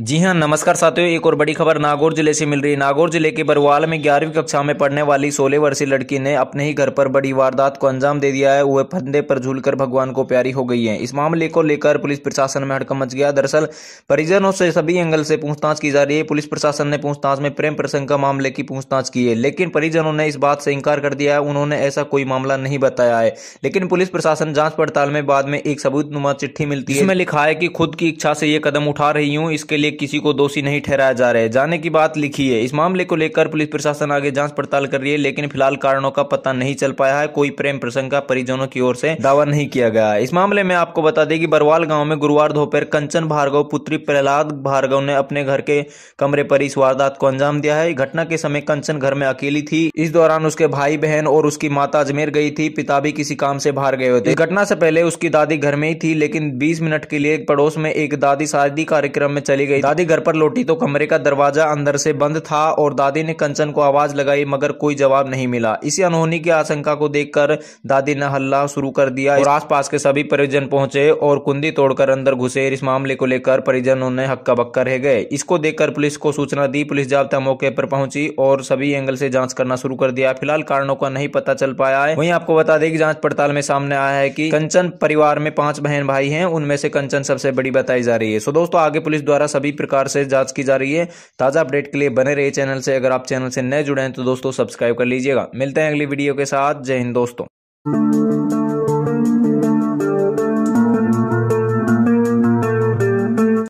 जी हाँ नमस्कार साथियों एक और बड़ी खबर नागौर जिले से मिल रही है नागौर जिले के बरवाल में ग्यारहवीं कक्षा में पढ़ने वाली सोलह वर्षीय लड़की ने अपने ही घर पर बड़ी वारदात को अंजाम दे दिया है वह फंदे पर झूलकर भगवान को प्यारी हो गई है इस मामले को लेकर पुलिस प्रशासन में हड़कम मच गया दरअसल परिजनों से सभी एंगल से पूछताछ की जा रही है पुलिस प्रशासन ने पूछताछ में प्रेम प्रसंग का मामले की पूछताछ की है लेकिन परिजनों ने इस बात से इंकार कर दिया है उन्होंने ऐसा कोई मामला नहीं बताया है लेकिन पुलिस प्रशासन जांच पड़ताल में बाद में एक सबूत चिट्ठी मिलती है इसमें लिखा है कि खुद की इच्छा से ये कदम उठा रही हूँ इसके लिए लिए किसी को दोषी नहीं ठहराया जा रहा है जाने की बात लिखी है इस मामले को लेकर पुलिस प्रशासन आगे जांच पड़ताल कर रही है लेकिन फिलहाल कारणों का पता नहीं चल पाया है कोई प्रेम प्रसंग का परिजनों की ओर से दावा नहीं किया गया इस मामले में आपको बता दें कि बरवाल गाँव में गुरुवार दोपहर कंचन भार्गव पुत्री प्रहलाद भार्गव ने अपने घर के कमरे पर इस वारदात को अंजाम दिया है घटना के समय कंचन घर में अकेली थी इस दौरान उसके भाई बहन और उसकी माता अजमेर गई थी पिता भी किसी काम से बाहर गए थे घटना से पहले उसकी दादी घर में ही थी लेकिन बीस मिनट के लिए पड़ोस में एक दादी शादी कार्यक्रम में चली गई गई दादी घर पर लौटी तो कमरे का दरवाजा अंदर से बंद था और दादी ने कंचन को आवाज लगाई मगर कोई जवाब नहीं मिला इसी अनहोनी की आशंका को देखकर दादी ने हल्ला शुरू कर दिया और आसपास के सभी परिजन पहुंचे और कुंदी तोड़कर अंदर घुसे इस मामले को लेकर परिजनों ने हक्का बक्का रह गए इसको देखकर पुलिस को सूचना दी पुलिस जाब्ता मौके पर पहुंची और सभी एंगल से जांच करना शुरू कर दिया फिलहाल कारणों का नहीं पता चल पाया है वहीं आपको बता दें कि जांच पड़ताल में सामने आया है कि कंचन परिवार में पांच बहन भाई हैं उनमें से कंचन सबसे बड़ी बताई जा रही है सो दोस्तों आगे पुलिस द्वारा सभी सभी प्रकार से जांच की जा रही है ताज़ा अपडेट के लिए बने रहिए चैनल से अगर आप चैनल से नए जुड़े हैं तो दोस्तों सब्सक्राइब कर लीजिएगा मिलते हैं अगली वीडियो के साथ जय हिंद दोस्तों